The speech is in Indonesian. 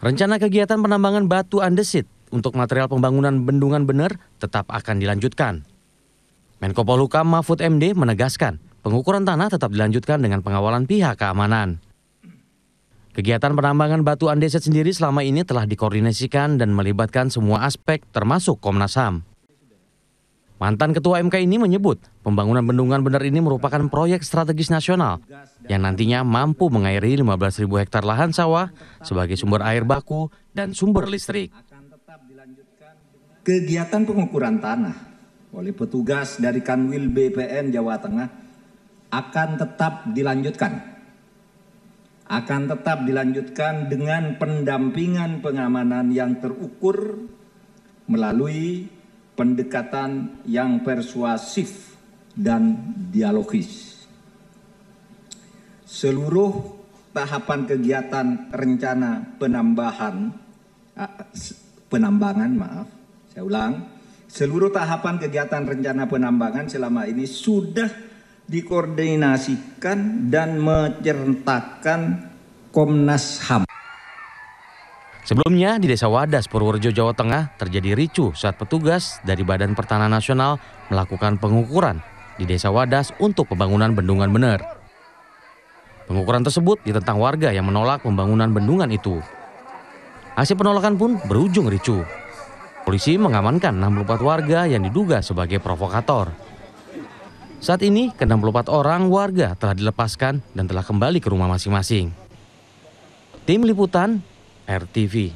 Rencana kegiatan penambangan batu andesit untuk material pembangunan bendungan bener tetap akan dilanjutkan. Menko Polhukam Mahfud MD menegaskan, pengukuran tanah tetap dilanjutkan dengan pengawalan pihak keamanan. Kegiatan penambangan batu andesit sendiri selama ini telah dikoordinasikan dan melibatkan semua aspek termasuk Komnas HAM. Mantan Ketua MK ini menyebut pembangunan bendungan bener ini merupakan proyek strategis nasional yang nantinya mampu mengairi 15.000 hektar lahan sawah sebagai sumber air baku dan sumber listrik. Kegiatan pengukuran tanah oleh petugas dari Kanwil BPN Jawa Tengah akan tetap dilanjutkan. Akan tetap dilanjutkan dengan pendampingan pengamanan yang terukur melalui pendekatan yang persuasif dan dialogis. Seluruh tahapan kegiatan rencana penambahan ah, penambangan maaf, saya ulang, seluruh tahapan kegiatan rencana penambangan selama ini sudah dikoordinasikan dan menceritakan Komnas HAM. Sebelumnya, di Desa Wadas, Purworejo, Jawa Tengah, terjadi ricu saat petugas dari Badan Pertanahan Nasional melakukan pengukuran di Desa Wadas untuk pembangunan bendungan bener. Pengukuran tersebut ditentang warga yang menolak pembangunan bendungan itu. Aksi penolakan pun berujung ricu. Polisi mengamankan 64 warga yang diduga sebagai provokator. Saat ini, ke-64 orang warga telah dilepaskan dan telah kembali ke rumah masing-masing. Tim Liputan RTV.